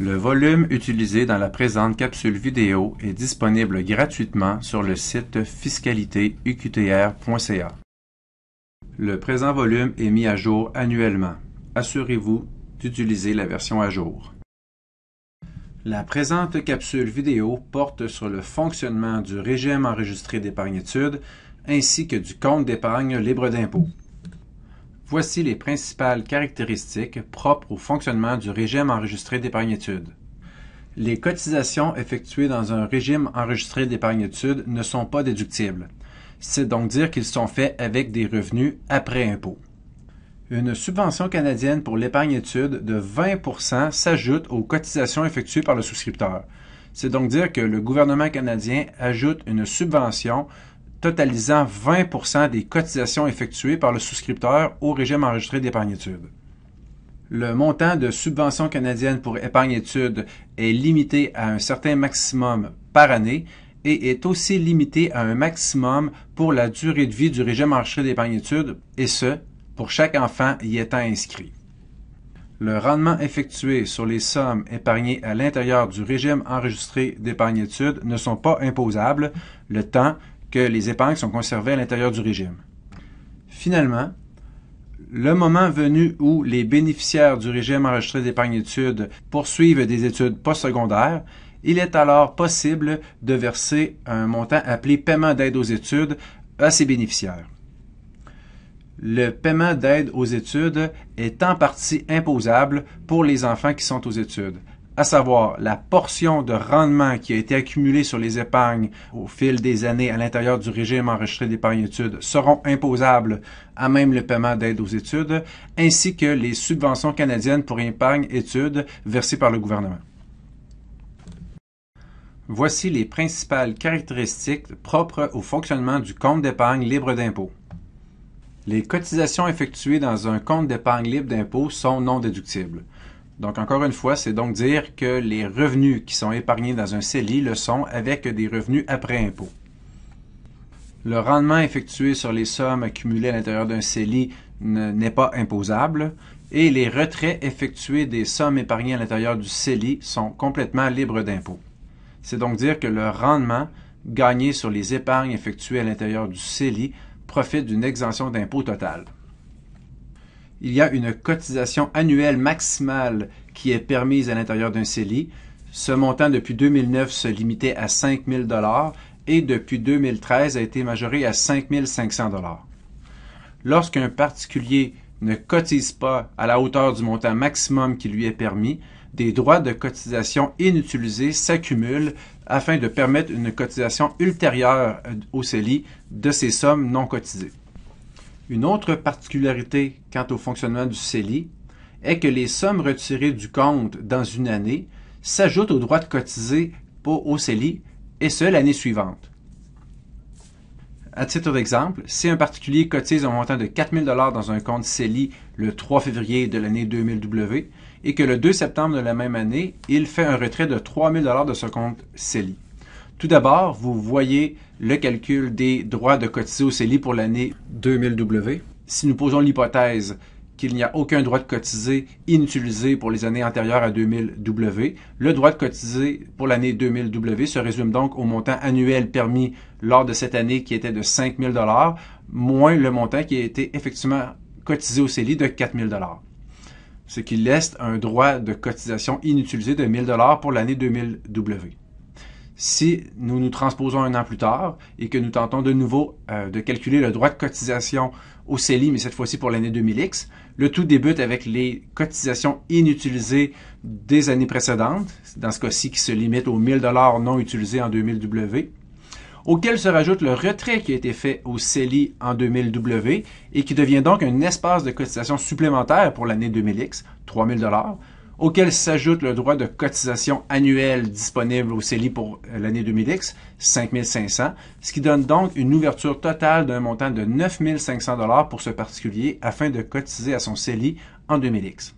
Le volume utilisé dans la présente capsule vidéo est disponible gratuitement sur le site fiscalitéuqtr.ca. Le présent volume est mis à jour annuellement. Assurez-vous d'utiliser la version à jour. La présente capsule vidéo porte sur le fonctionnement du régime enregistré d'épargne-études ainsi que du compte d'épargne libre d'impôt. Voici les principales caractéristiques propres au fonctionnement du régime enregistré d'épargne-études. Les cotisations effectuées dans un régime enregistré d'épargne-études ne sont pas déductibles. C'est donc dire qu'ils sont faits avec des revenus après impôt. Une subvention canadienne pour l'épargne-étude de 20 s'ajoute aux cotisations effectuées par le souscripteur. C'est donc dire que le gouvernement canadien ajoute une subvention totalisant 20 des cotisations effectuées par le souscripteur au régime enregistré d'épargne-études. Le montant de subvention canadienne pour épargne-études est limité à un certain maximum par année et est aussi limité à un maximum pour la durée de vie du régime enregistré d'épargne-études, et ce, pour chaque enfant y étant inscrit. Le rendement effectué sur les sommes épargnées à l'intérieur du régime enregistré d'épargne-études ne sont pas imposables le temps que les épargnes sont conservées à l'intérieur du régime. Finalement, le moment venu où les bénéficiaires du régime enregistré d'épargne-études poursuivent des études postsecondaires, il est alors possible de verser un montant appelé paiement d'aide aux études à ces bénéficiaires. Le paiement d'aide aux études est en partie imposable pour les enfants qui sont aux études, à savoir la portion de rendement qui a été accumulée sur les épargnes au fil des années à l'intérieur du régime enregistré d'épargne-études seront imposables à même le paiement d'aide aux études, ainsi que les subventions canadiennes pour épargne-études versées par le gouvernement. Voici les principales caractéristiques propres au fonctionnement du compte d'épargne libre d'impôt. Les cotisations effectuées dans un compte d'épargne libre d'impôt sont non déductibles. Donc, encore une fois, c'est donc dire que les revenus qui sont épargnés dans un CELI le sont avec des revenus après impôt. Le rendement effectué sur les sommes accumulées à l'intérieur d'un CELI n'est pas imposable et les retraits effectués des sommes épargnées à l'intérieur du CELI sont complètement libres d'impôt. C'est donc dire que le rendement gagné sur les épargnes effectuées à l'intérieur du CELI profite d'une exemption d'impôt totale il y a une cotisation annuelle maximale qui est permise à l'intérieur d'un CELI. Ce montant depuis 2009 se limitait à 5 000 et depuis 2013 a été majoré à 5 500 Lorsqu'un particulier ne cotise pas à la hauteur du montant maximum qui lui est permis, des droits de cotisation inutilisés s'accumulent afin de permettre une cotisation ultérieure euh, au CELI de ces sommes non cotisées. Une autre particularité quant au fonctionnement du CELI est que les sommes retirées du compte dans une année s'ajoutent au droit de cotiser pour au CELI et ce l'année suivante. À titre d'exemple, si un particulier cotise un montant de 4 000 dans un compte CELI le 3 février de l'année 2000W et que le 2 septembre de la même année, il fait un retrait de 3 000 de ce compte CELI. Tout d'abord, vous voyez le calcul des droits de cotiser au CELI pour l'année 2000W. Si nous posons l'hypothèse qu'il n'y a aucun droit de cotiser inutilisé pour les années antérieures à 2000W. Le droit de cotiser pour l'année 2000W se résume donc au montant annuel permis lors de cette année qui était de 5 000 moins le montant qui a été effectivement cotisé au CELI de 4 000 ce qui laisse un droit de cotisation inutilisé de 1 000 pour l'année 2000W si nous nous transposons un an plus tard et que nous tentons de nouveau euh, de calculer le droit de cotisation au CELI, mais cette fois-ci pour l'année 2000X, le tout débute avec les cotisations inutilisées des années précédentes, dans ce cas-ci qui se limite aux 1000 dollars non utilisés en 2000W, auquel se rajoute le retrait qui a été fait au CELI en 2000W et qui devient donc un espace de cotisation supplémentaire pour l'année 2000X, 3000 dollars, auquel s'ajoute le droit de cotisation annuelle disponible au CELI pour euh, l'année 2000X, 5500, ce qui donne donc une ouverture totale d'un montant de 9500 dollars pour ce particulier afin de cotiser à son CELI en 2000X.